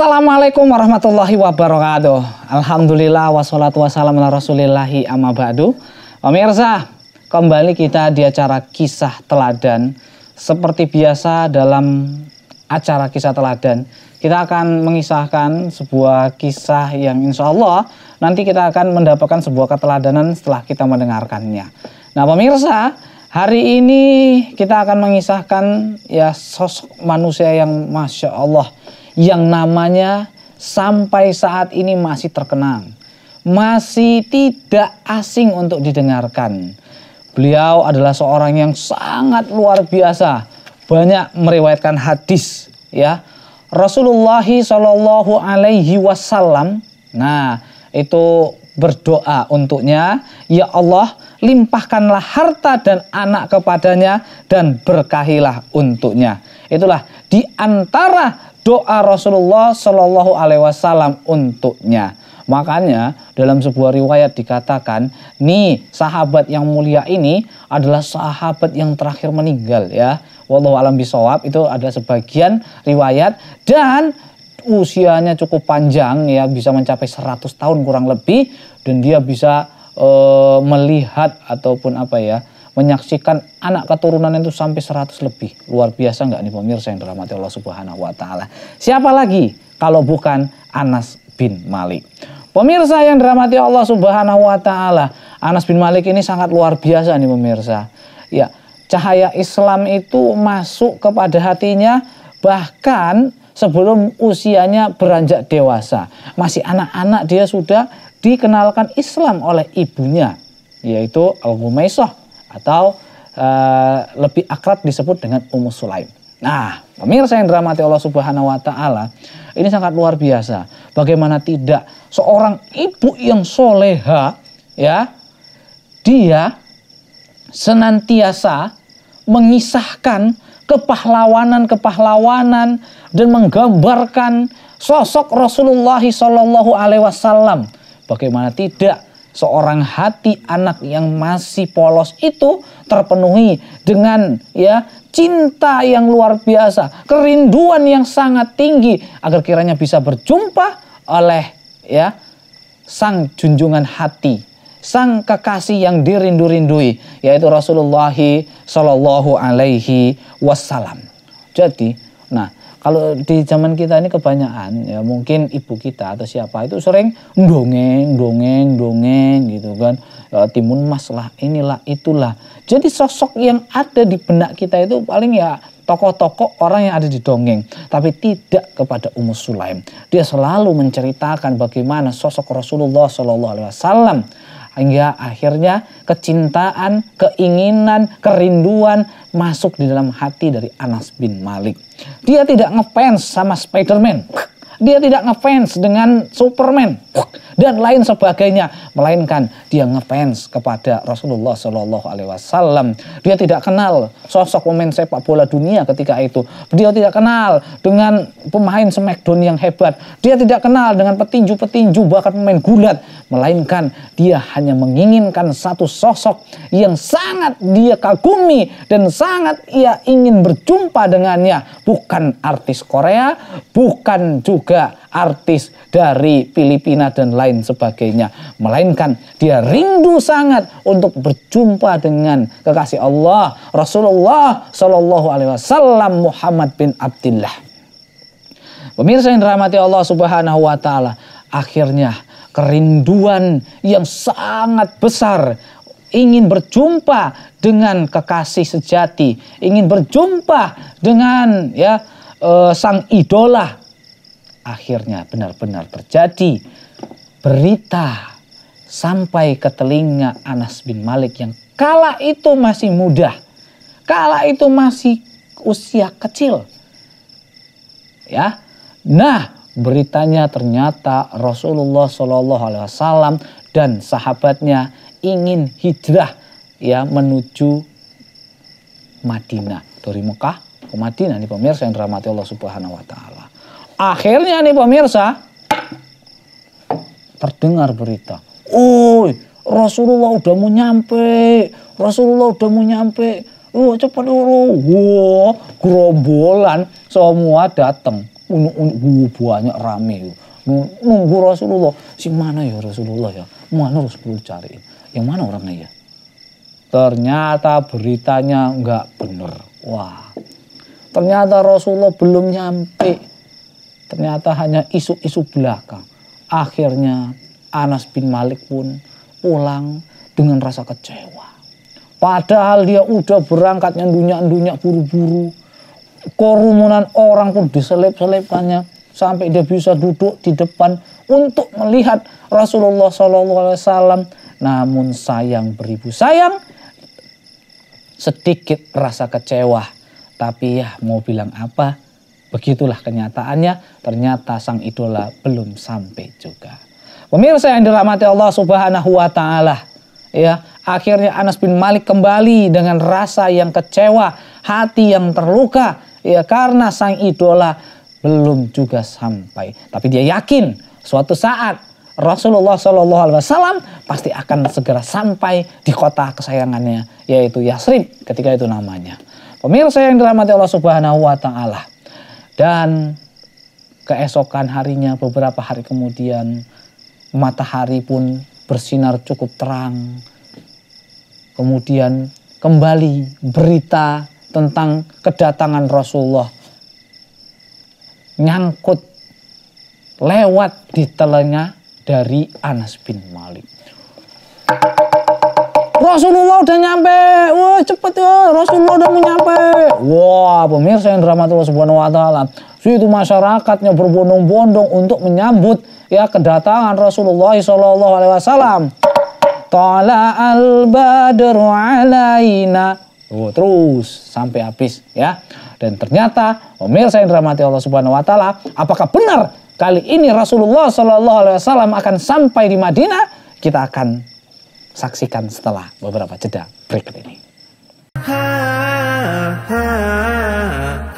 Assalamualaikum warahmatullahi wabarakatuh. Alhamdulillah wassalatu wassalamu ala rasulillahi amma ba'du. Pemirsa, kembali kita di acara kisah teladan. Seperti biasa dalam acara kisah teladan, kita akan mengisahkan sebuah kisah yang insya Allah nanti kita akan mendapatkan sebuah keteladanan setelah kita mendengarkannya. Nah pemirsa, Hari ini kita akan mengisahkan ya sosok manusia yang masya Allah yang namanya sampai saat ini masih terkenang, masih tidak asing untuk didengarkan. Beliau adalah seorang yang sangat luar biasa, banyak meriwayatkan hadis ya. Rasulullah Shallallahu Alaihi Wasallam, nah itu berdoa untuknya, ya Allah limpahkanlah harta dan anak kepadanya dan berkahilah untuknya. Itulah di antara doa Rasulullah Shallallahu Alaihi Wasallam untuknya. Makanya dalam sebuah riwayat dikatakan, nih sahabat yang mulia ini adalah sahabat yang terakhir meninggal ya. Wallahu alam bisawab itu ada sebagian riwayat dan usianya cukup panjang ya bisa mencapai 100 tahun kurang lebih dan dia bisa e, melihat ataupun apa ya menyaksikan anak keturunan itu sampai 100 lebih. Luar biasa nggak nih pemirsa yang dirahmati Allah Subhanahu wa taala. Siapa lagi kalau bukan Anas bin Malik. Pemirsa yang dirahmati Allah Subhanahu wa taala, Anas bin Malik ini sangat luar biasa nih pemirsa. Ya, cahaya Islam itu masuk kepada hatinya bahkan sebelum usianya beranjak dewasa. Masih anak-anak dia sudah dikenalkan Islam oleh ibunya yaitu al humaisah atau uh, lebih akrab disebut dengan Ummu Sulaim. Nah, pemirsa yang dirahmati Allah Subhanahu wa taala, ini sangat luar biasa. Bagaimana tidak seorang ibu yang soleha ya, dia senantiasa mengisahkan kepahlawanan-kepahlawanan dan menggambarkan sosok Rasulullah SAW. Bagaimana tidak seorang hati anak yang masih polos itu terpenuhi dengan ya cinta yang luar biasa, kerinduan yang sangat tinggi agar kiranya bisa berjumpa oleh ya sang junjungan hati, sang kekasih yang dirindu-rindui yaitu Rasulullah Shallallahu alaihi wasallam. Jadi, nah kalau di zaman kita ini kebanyakan ya mungkin ibu kita atau siapa itu sering dongeng, dongeng, dongeng gitu kan. E, timun mas lah, inilah, itulah. Jadi sosok yang ada di benak kita itu paling ya tokoh-tokoh orang yang ada di dongeng. Tapi tidak kepada Ummu Sulaim. Dia selalu menceritakan bagaimana sosok Rasulullah Shallallahu Alaihi Wasallam hingga akhirnya kecintaan, keinginan, kerinduan masuk di dalam hati dari Anas bin Malik. Dia tidak ngefans sama Spider-Man. Dia tidak ngefans dengan Superman dan lain sebagainya melainkan dia ngefans kepada Rasulullah Shallallahu Alaihi Wasallam dia tidak kenal sosok pemain sepak bola dunia ketika itu dia tidak kenal dengan pemain Smackdown yang hebat dia tidak kenal dengan petinju-petinju bahkan pemain gulat melainkan dia hanya menginginkan satu sosok yang sangat dia kagumi dan sangat ia ingin berjumpa dengannya bukan artis Korea bukan juga artis dari Filipina dan lain lain sebagainya. Melainkan dia rindu sangat untuk berjumpa dengan kekasih Allah Rasulullah Shallallahu Alaihi Wasallam Muhammad bin Abdullah. Pemirsa yang dirahmati Allah Subhanahu Wa Taala, akhirnya kerinduan yang sangat besar ingin berjumpa dengan kekasih sejati, ingin berjumpa dengan ya e, sang idola akhirnya benar-benar terjadi berita sampai ke telinga Anas bin Malik yang kala itu masih muda, kala itu masih usia kecil. Ya. Nah, beritanya ternyata Rasulullah Shallallahu alaihi wasallam dan sahabatnya ingin hijrah ya menuju Madinah dari Mekah ke Madinah nih pemirsa yang dirahmati Allah Subhanahu wa taala. Akhirnya nih pemirsa, terdengar berita. Oh, Rasulullah udah mau nyampe. Rasulullah udah mau nyampe. Oh, cepat dulu. Wah, gerombolan semua datang. banyak rame. Nunggu Rasulullah. Si mana ya Rasulullah ya? Mana harus Rasulullah cari? Yang mana orangnya ya? Ternyata beritanya nggak benar, Wah, ternyata Rasulullah belum nyampe. Ternyata hanya isu-isu belakang. Akhirnya Anas bin Malik pun pulang dengan rasa kecewa. Padahal dia udah berangkat nyendunya dunia buru-buru. Kerumunan orang pun diselip-selipkannya sampai dia bisa duduk di depan untuk melihat Rasulullah SAW. Namun sayang beribu sayang, sedikit rasa kecewa. Tapi ya mau bilang apa, Begitulah kenyataannya, ternyata sang idola belum sampai juga. Pemirsa yang dirahmati Allah Subhanahu wa taala, ya, akhirnya Anas bin Malik kembali dengan rasa yang kecewa, hati yang terluka, ya karena sang idola belum juga sampai. Tapi dia yakin suatu saat Rasulullah Shallallahu Alaihi Wasallam pasti akan segera sampai di kota kesayangannya yaitu Yasrib ketika itu namanya. Pemirsa yang dirahmati Allah Subhanahu Wa Taala, dan keesokan harinya beberapa hari kemudian matahari pun bersinar cukup terang. Kemudian kembali berita tentang kedatangan Rasulullah nyangkut lewat di telinga dari Anas bin Malik. Rasulullah udah nyampe. Wah, cepet ya. Rasulullah udah mau nyampe. Wah, pemirsa yang dirahmati Subhanahu wa taala. Situ masyarakatnya berbondong-bondong untuk menyambut ya kedatangan Rasulullah sallallahu alaihi wasallam. Tala al-badru alaina. Oh, terus sampai habis ya. Dan ternyata pemirsa yang dirahmati Allah Subhanahu wa taala, apakah benar kali ini Rasulullah sallallahu alaihi wasallam akan sampai di Madinah? Kita akan Saksikan setelah beberapa jeda berikut ini. Ha, ha, ha.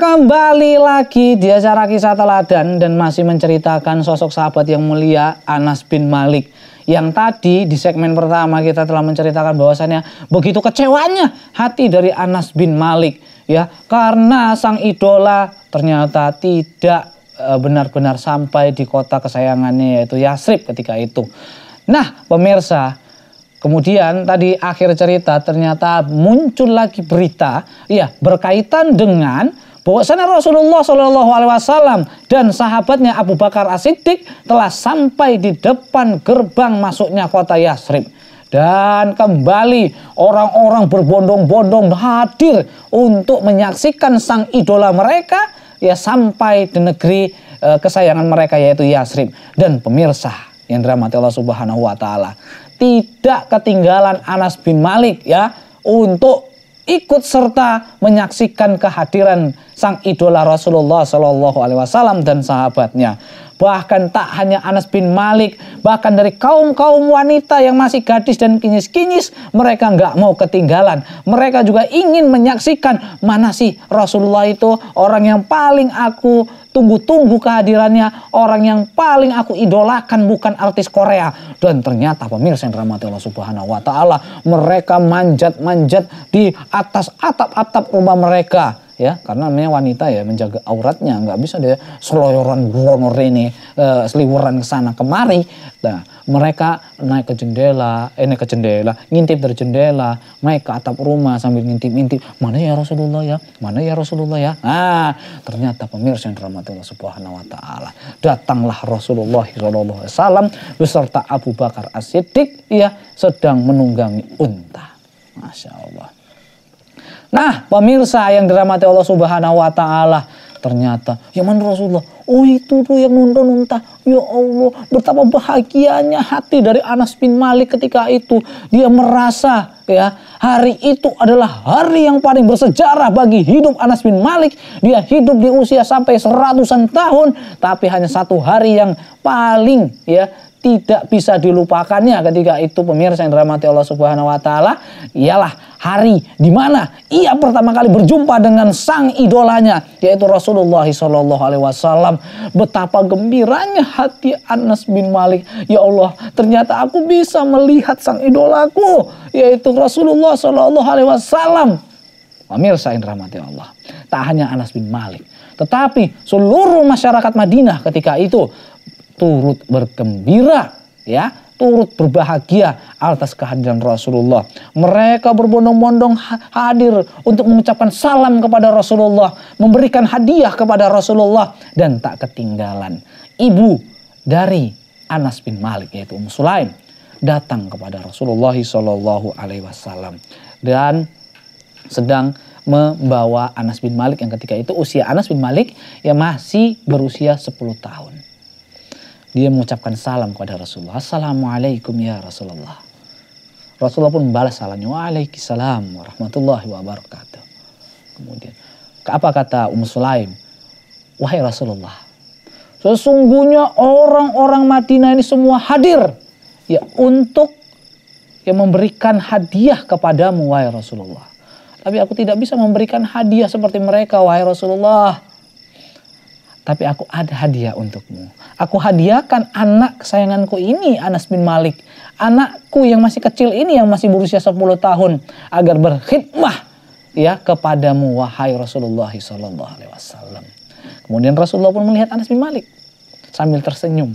kembali lagi di acara kisah teladan dan masih menceritakan sosok sahabat yang mulia Anas bin Malik. Yang tadi di segmen pertama kita telah menceritakan bahwasannya begitu kecewanya hati dari Anas bin Malik ya karena sang idola ternyata tidak eh, benar-benar sampai di kota kesayangannya yaitu Yasrib ketika itu. Nah, pemirsa, Kemudian tadi akhir cerita ternyata muncul lagi berita ya berkaitan dengan bahwasanya Rasulullah Shallallahu Alaihi Wasallam dan sahabatnya Abu Bakar As-Siddiq telah sampai di depan gerbang masuknya kota Yasrib dan kembali orang-orang berbondong-bondong hadir untuk menyaksikan sang idola mereka ya sampai di negeri e, kesayangan mereka yaitu Yasrib dan pemirsa yang dirahmati Allah Subhanahu wa taala tidak ketinggalan Anas bin Malik ya untuk ikut serta menyaksikan kehadiran sang idola Rasulullah Shallallahu Alaihi Wasallam dan sahabatnya. Bahkan tak hanya Anas bin Malik, bahkan dari kaum-kaum wanita yang masih gadis dan kinyis-kinyis, mereka nggak mau ketinggalan. Mereka juga ingin menyaksikan mana sih Rasulullah itu orang yang paling aku tunggu-tunggu kehadirannya, orang yang paling aku idolakan bukan artis Korea. Dan ternyata pemirsa yang dirahmati Allah Subhanahu wa taala, mereka manjat-manjat di atas atap-atap rumah mereka ya karena namanya wanita ya menjaga auratnya nggak bisa dia seloyoran gronor ini uh, eh, seliwuran ke sana kemari nah mereka naik ke jendela eh naik ke jendela ngintip dari jendela naik ke atap rumah sambil ngintip-ngintip mana ya Rasulullah ya mana ya Rasulullah ya ah ternyata pemirsa yang dirahmati Allah Subhanahu wa taala datanglah Rasulullah sallallahu alaihi wasallam beserta Abu Bakar As-Siddiq ya sedang menunggangi unta Masya Allah Nah, pemirsa yang dirahmati Allah Subhanahu wa taala, ternyata ya mana Rasulullah oh itu tuh yang nunda nunta ya Allah betapa bahagianya hati dari Anas bin Malik ketika itu dia merasa ya hari itu adalah hari yang paling bersejarah bagi hidup Anas bin Malik dia hidup di usia sampai seratusan tahun tapi hanya satu hari yang paling ya tidak bisa dilupakannya ketika itu pemirsa yang dirahmati Allah Subhanahu wa taala ialah hari di mana ia pertama kali berjumpa dengan sang idolanya yaitu Rasulullah Shallallahu alaihi wasallam. Betapa gembiranya hati Anas bin Malik. Ya Allah, ternyata aku bisa melihat sang idolaku yaitu Rasulullah Shallallahu alaihi wasallam. Pemirsa yang dirahmati Allah. Tak hanya Anas bin Malik, tetapi seluruh masyarakat Madinah ketika itu turut bergembira ya turut berbahagia atas kehadiran Rasulullah. Mereka berbondong-bondong hadir untuk mengucapkan salam kepada Rasulullah, memberikan hadiah kepada Rasulullah dan tak ketinggalan ibu dari Anas bin Malik yaitu Ummu Sulaim datang kepada Rasulullah Shallallahu alaihi wasallam dan sedang membawa Anas bin Malik yang ketika itu usia Anas bin Malik yang masih berusia 10 tahun. Dia mengucapkan salam kepada Rasulullah. Assalamualaikum ya Rasulullah. Rasulullah pun membalas salamnya. Waalaikumsalam warahmatullahi wabarakatuh. Kemudian, apa kata Ummu Sulaim? Wahai Rasulullah, sesungguhnya orang-orang Madinah ini semua hadir ya untuk yang memberikan hadiah kepadamu wahai Rasulullah. Tapi aku tidak bisa memberikan hadiah seperti mereka wahai Rasulullah tapi aku ada hadiah untukmu. Aku hadiahkan anak kesayanganku ini, Anas bin Malik. Anakku yang masih kecil ini, yang masih berusia 10 tahun. Agar berkhidmah ya kepadamu, wahai Rasulullah SAW. Kemudian Rasulullah pun melihat Anas bin Malik sambil tersenyum.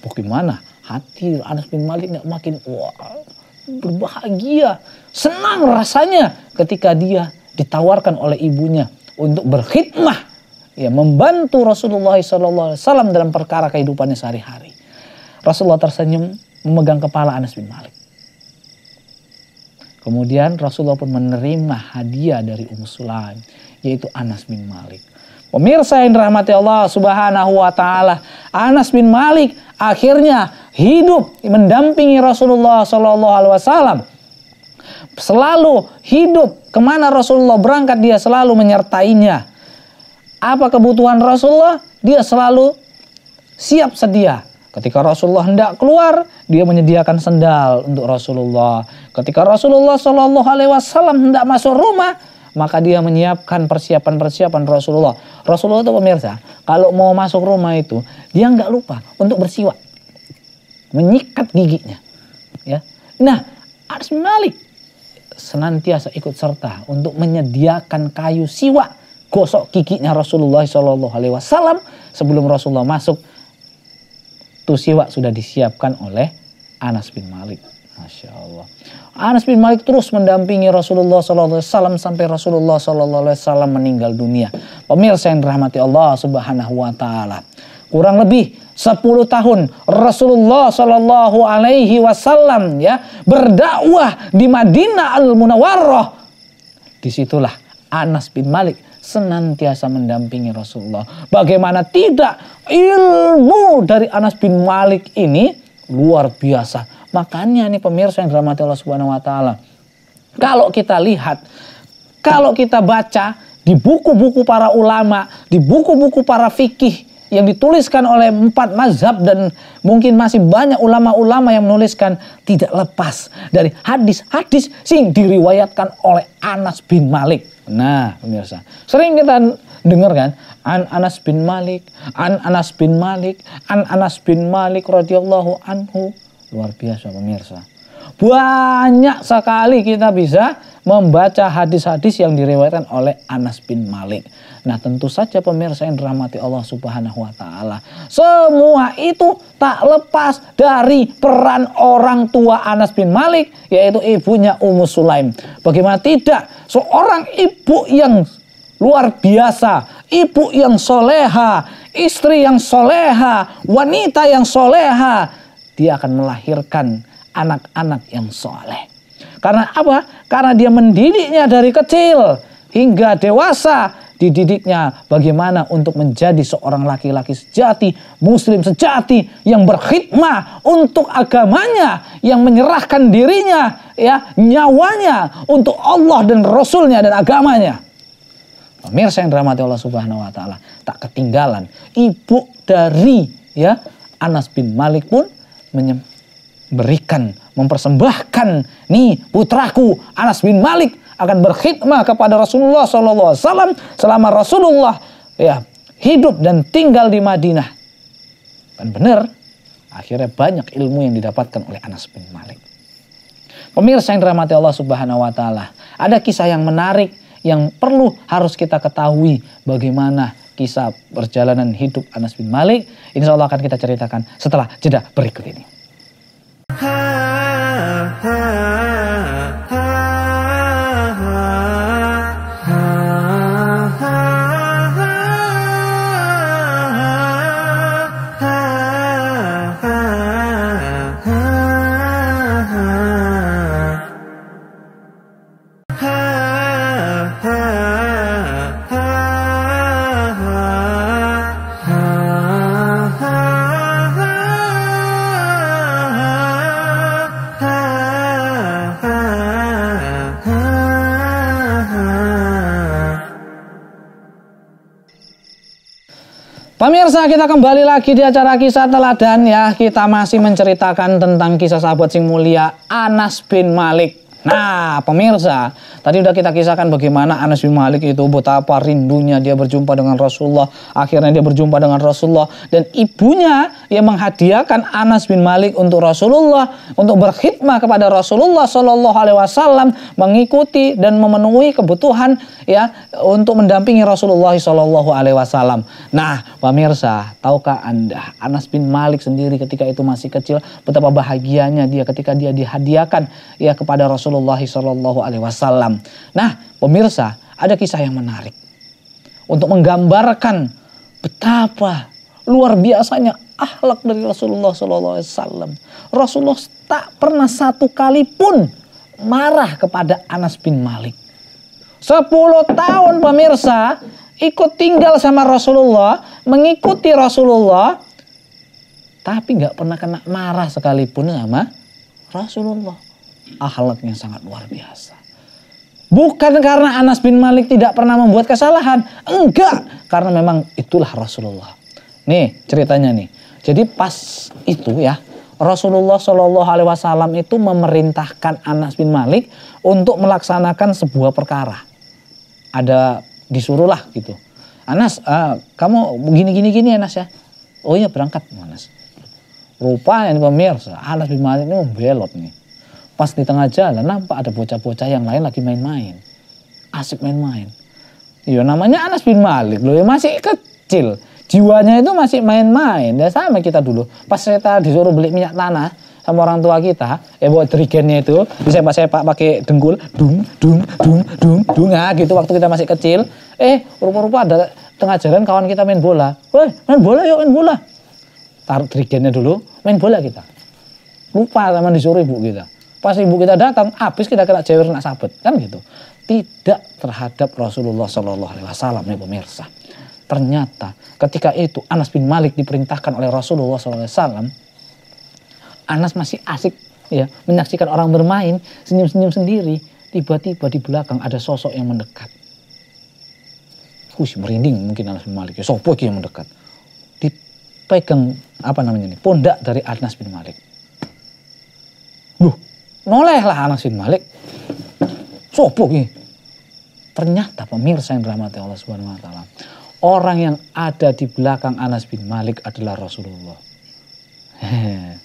Bagaimana? Hati Anas bin Malik nggak makin wah, berbahagia. Senang rasanya ketika dia ditawarkan oleh ibunya untuk berkhidmah ya membantu Rasulullah SAW dalam perkara kehidupannya sehari-hari. Rasulullah tersenyum memegang kepala Anas bin Malik. Kemudian Rasulullah pun menerima hadiah dari Ummu Sulaim yaitu Anas bin Malik. Pemirsa yang dirahmati Allah Subhanahu wa taala, Anas bin Malik akhirnya hidup mendampingi Rasulullah sallallahu alaihi wasallam. Selalu hidup kemana Rasulullah berangkat dia selalu menyertainya apa kebutuhan Rasulullah? Dia selalu siap sedia. Ketika Rasulullah hendak keluar, dia menyediakan sendal untuk Rasulullah. Ketika Rasulullah Shallallahu Alaihi Wasallam hendak masuk rumah, maka dia menyiapkan persiapan-persiapan Rasulullah. Rasulullah itu pemirsa, kalau mau masuk rumah itu, dia nggak lupa untuk bersiwak. Menyikat giginya. ya. Nah, harus Malik senantiasa ikut serta untuk menyediakan kayu siwak digosok giginya Rasulullah Shallallahu Alaihi Wasallam sebelum Rasulullah masuk tusiwa sudah disiapkan oleh Anas bin Malik. Masya Allah. Anas bin Malik terus mendampingi Rasulullah SAW sampai Rasulullah SAW meninggal dunia. Pemirsa yang dirahmati Allah Subhanahu wa Ta'ala. Kurang lebih 10 tahun Rasulullah Shallallahu Alaihi Wasallam ya berdakwah di Madinah Al Munawwarah. Disitulah Anas bin Malik senantiasa mendampingi Rasulullah. Bagaimana tidak ilmu dari Anas bin Malik ini luar biasa. Makanya nih pemirsa yang dirahmati Allah Subhanahu wa taala. Kalau kita lihat, kalau kita baca di buku-buku para ulama, di buku-buku para fikih, yang dituliskan oleh empat mazhab dan mungkin masih banyak ulama-ulama yang menuliskan tidak lepas dari hadis-hadis sing diriwayatkan oleh Anas bin Malik. Nah, pemirsa, sering kita dengar kan An Anas bin Malik, An Anas bin Malik, An Anas bin Malik radhiyallahu anhu. Luar biasa pemirsa. Banyak sekali kita bisa membaca hadis-hadis yang direwetkan oleh Anas bin Malik. Nah tentu saja pemirsa yang dirahmati Allah subhanahu wa ta'ala. Semua itu tak lepas dari peran orang tua Anas bin Malik yaitu ibunya Ummu Sulaim. Bagaimana tidak seorang ibu yang luar biasa, ibu yang soleha, istri yang soleha, wanita yang soleha. Dia akan melahirkan anak-anak yang soleh. Karena apa? Karena dia mendidiknya dari kecil hingga dewasa. Dididiknya bagaimana untuk menjadi seorang laki-laki sejati, muslim sejati yang berkhidmah untuk agamanya, yang menyerahkan dirinya, ya nyawanya untuk Allah dan Rasulnya dan agamanya. Pemirsa yang dirahmati Allah Subhanahu wa taala, tak ketinggalan ibu dari ya Anas bin Malik pun berikan, mempersembahkan nih putraku Anas bin Malik akan berkhidmah kepada Rasulullah Alaihi Wasallam selama Rasulullah ya hidup dan tinggal di Madinah. Dan benar, akhirnya banyak ilmu yang didapatkan oleh Anas bin Malik. Pemirsa yang dirahmati Allah Subhanahu wa taala, ada kisah yang menarik yang perlu harus kita ketahui bagaimana kisah perjalanan hidup Anas bin Malik. Insya Allah akan kita ceritakan setelah jeda berikut ini. kita kembali lagi di acara kisah teladan ya. Kita masih menceritakan tentang kisah sahabat sing mulia Anas bin Malik. Nah, pemirsa, tadi udah kita kisahkan bagaimana Anas bin Malik itu betapa rindunya dia berjumpa dengan Rasulullah. Akhirnya dia berjumpa dengan Rasulullah dan ibunya yang menghadiahkan Anas bin Malik untuk Rasulullah untuk berkhidmah kepada Rasulullah Shallallahu alaihi wasallam mengikuti dan memenuhi kebutuhan ya untuk mendampingi Rasulullah Shallallahu alaihi wasallam. Nah, pemirsa, tahukah Anda Anas bin Malik sendiri ketika itu masih kecil betapa bahagianya dia ketika dia dihadiahkan ya kepada Rasul Rasulullah Shallallahu Alaihi Wasallam. Nah, pemirsa, ada kisah yang menarik untuk menggambarkan betapa luar biasanya akhlak dari Rasulullah Shallallahu Alaihi Wasallam. Rasulullah tak pernah satu kali pun marah kepada Anas bin Malik. Sepuluh tahun pemirsa ikut tinggal sama Rasulullah, mengikuti Rasulullah, tapi nggak pernah kena marah sekalipun sama Rasulullah akhlak yang sangat luar biasa. Bukan karena Anas bin Malik tidak pernah membuat kesalahan. Enggak. Karena memang itulah Rasulullah. Nih ceritanya nih. Jadi pas itu ya. Rasulullah Shallallahu Alaihi Wasallam itu memerintahkan Anas bin Malik untuk melaksanakan sebuah perkara. Ada disuruhlah gitu. Anas, uh, kamu gini gini gini Anas ya. Oh iya berangkat Anas. Rupanya pemirsa Anas bin Malik ini membelot nih Pas di tengah jalan nampak ada bocah-bocah yang lain lagi main-main. Asik main-main. Ya namanya Anas bin Malik loh, ya masih kecil. Jiwanya itu masih main-main. Ya sama kita dulu. Pas kita disuruh beli minyak tanah sama orang tua kita, eh buat trigennya itu, disepak saya pakai dengkul, dung, dung, dung, dung, dung, ya gitu waktu kita masih kecil. Eh, rupa-rupa ada tengah jalan kawan kita main bola. wah eh, main bola yuk, main bola. Taruh trigennya dulu, main bola kita lupa sama disuruh ibu kita pas ibu kita datang habis kita kena jewer nak sabet kan gitu tidak terhadap Rasulullah Shallallahu Alaihi Wasallam nih ya pemirsa ternyata ketika itu Anas bin Malik diperintahkan oleh Rasulullah SAW Anas masih asik ya menyaksikan orang bermain senyum-senyum sendiri tiba-tiba di belakang ada sosok yang mendekat Hush, merinding mungkin Anas bin Malik ya sopo yang mendekat dipegang apa namanya nih pondak dari Anas bin Malik Noleh Anas bin Malik. Sopo ini Ternyata pemirsa yang dirahmati Allah Subhanahu wa taala. Orang yang ada di belakang Anas bin Malik adalah Rasulullah.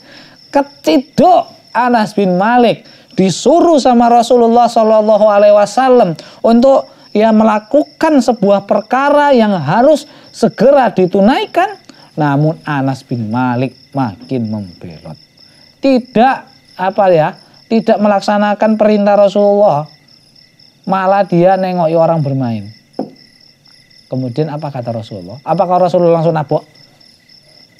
Ketidok Anas bin Malik disuruh sama Rasulullah Shallallahu Alaihi Wasallam untuk ya melakukan sebuah perkara yang harus segera ditunaikan. Namun Anas bin Malik makin membelot. Tidak apa ya tidak melaksanakan perintah Rasulullah malah dia nengoki orang bermain kemudian apa kata Rasulullah apakah Rasulullah langsung nabok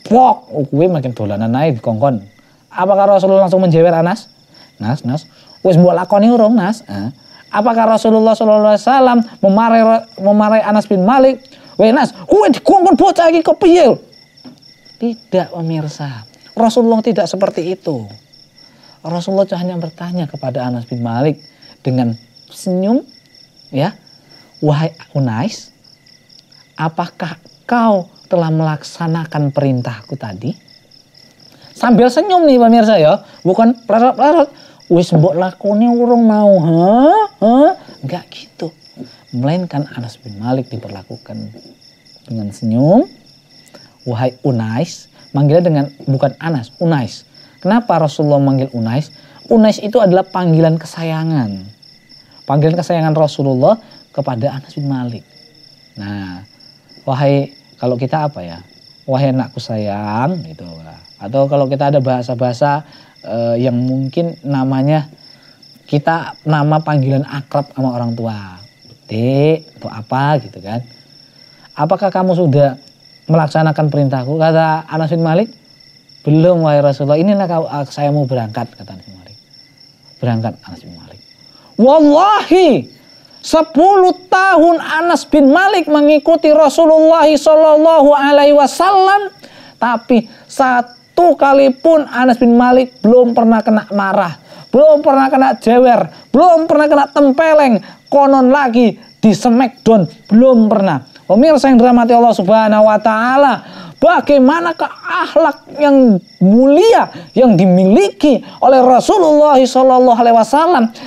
pok oh, kuwi makin dolanan naik kongkon apakah Rasulullah langsung menjewer Anas Nas Nas wes buat lakoni urung Nas eh? apakah Rasulullah Shallallahu alaihi wasallam memarahi memarahi Anas bin Malik we Nas kuwi dikongkon bocah lagi kepiye tidak pemirsa Rasulullah tidak seperti itu Rasulullah hanya bertanya kepada Anas bin Malik dengan senyum, ya, wahai Unais, apakah kau telah melaksanakan perintahku tadi? Sambil senyum nih pemirsa ya, bukan pelarut-pelarut, pelarut Wis mbok lakoni urung mau, ha? Ha? Enggak gitu. Melainkan Anas bin Malik diperlakukan dengan senyum. Wahai Unais, manggilnya dengan bukan Anas, Unais. Kenapa Rasulullah manggil Unais? Unais itu adalah panggilan kesayangan. Panggilan kesayangan Rasulullah kepada Anas bin Malik. Nah, wahai kalau kita apa ya? Wahai anakku sayang gitu Atau kalau kita ada bahasa-bahasa eh, yang mungkin namanya kita nama panggilan akrab sama orang tua. Dek atau apa gitu kan. Apakah kamu sudah melaksanakan perintahku? Kata Anas bin Malik, belum wahai Rasulullah, inilah kau, ah, saya mau berangkat kata Anas bin Malik. Berangkat Anas bin Malik. Wallahi 10 tahun Anas bin Malik mengikuti Rasulullah Shallallahu Alaihi Wasallam, tapi satu kali pun Anas bin Malik belum pernah kena marah, belum pernah kena jewer, belum pernah kena tempeleng, konon lagi di smackdown belum pernah. Pemirsa yang dirahmati Allah Subhanahu wa taala, ke akhlak yang mulia yang dimiliki oleh Rasulullah SAW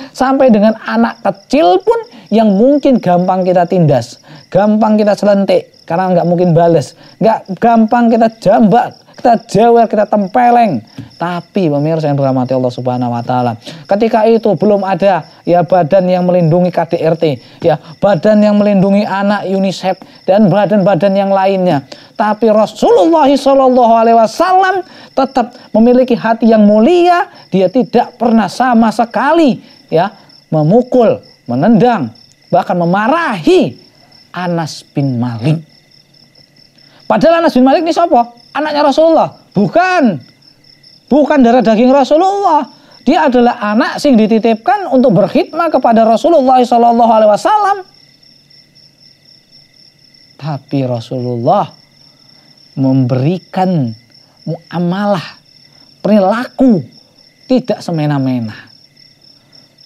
sampai dengan anak kecil pun yang mungkin gampang kita tindas, gampang kita selentik karena nggak mungkin bales, nggak gampang kita jambak, kita jewer, kita tempeleng. Tapi pemirsa yang dirahmati Allah Subhanahu wa taala, ketika itu belum ada ya badan yang melindungi KDRT, ya badan yang melindungi anak UNICEF dan badan-badan yang lainnya. Tapi Rasulullah Shallallahu alaihi wasallam tetap memiliki hati yang mulia, dia tidak pernah sama sekali ya memukul, menendang, bahkan memarahi Anas bin Malik. Padahal Anas bin Malik ini siapa? Anaknya Rasulullah. Bukan. Bukan darah daging Rasulullah. Dia adalah anak sing dititipkan untuk berkhidmat kepada Rasulullah Shallallahu alaihi wasallam. Tapi Rasulullah memberikan muamalah perilaku tidak semena-mena.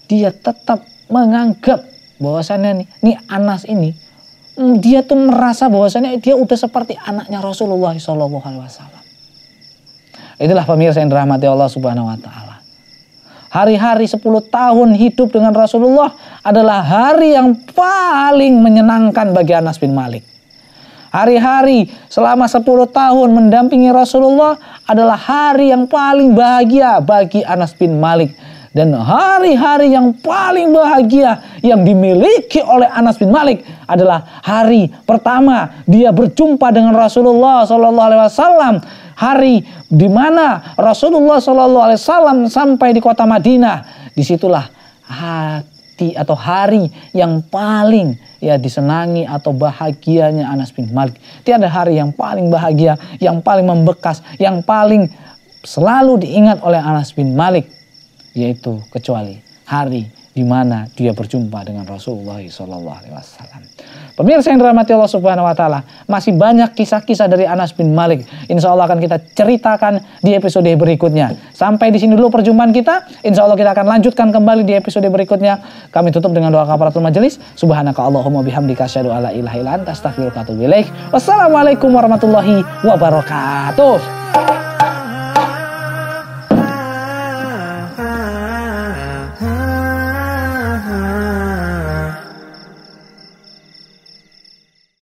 Dia tetap menganggap bahwasannya nih, nih Anas ini mm, dia tuh merasa bahwasannya dia udah seperti anaknya Rasulullah Shallallahu Alaihi Wasallam. Itulah pemirsa yang dirahmati Allah Subhanahu Wa Taala. Hari-hari 10 tahun hidup dengan Rasulullah adalah hari yang paling menyenangkan bagi Anas bin Malik. Hari-hari selama 10 tahun mendampingi Rasulullah adalah hari yang paling bahagia bagi Anas bin Malik. Dan hari-hari yang paling bahagia yang dimiliki oleh Anas bin Malik adalah hari pertama dia berjumpa dengan Rasulullah Shallallahu Alaihi Wasallam. Hari di mana Rasulullah Shallallahu Alaihi Wasallam sampai di kota Madinah. Disitulah hati atau hari yang paling ya disenangi atau bahagianya Anas bin Malik. Tiada hari yang paling bahagia, yang paling membekas, yang paling selalu diingat oleh Anas bin Malik yaitu kecuali hari di mana dia berjumpa dengan Rasulullah SAW. Pemirsa yang dirahmati Allah Subhanahu wa taala, masih banyak kisah-kisah dari Anas bin Malik. Insya Allah akan kita ceritakan di episode berikutnya. Sampai di sini dulu perjumpaan kita. Insya Allah kita akan lanjutkan kembali di episode berikutnya. Kami tutup dengan doa kafaratul majelis. Subhanaka Allahumma bihamdika asyhadu ala ilaha illa anta Wassalamualaikum warahmatullahi wabarakatuh.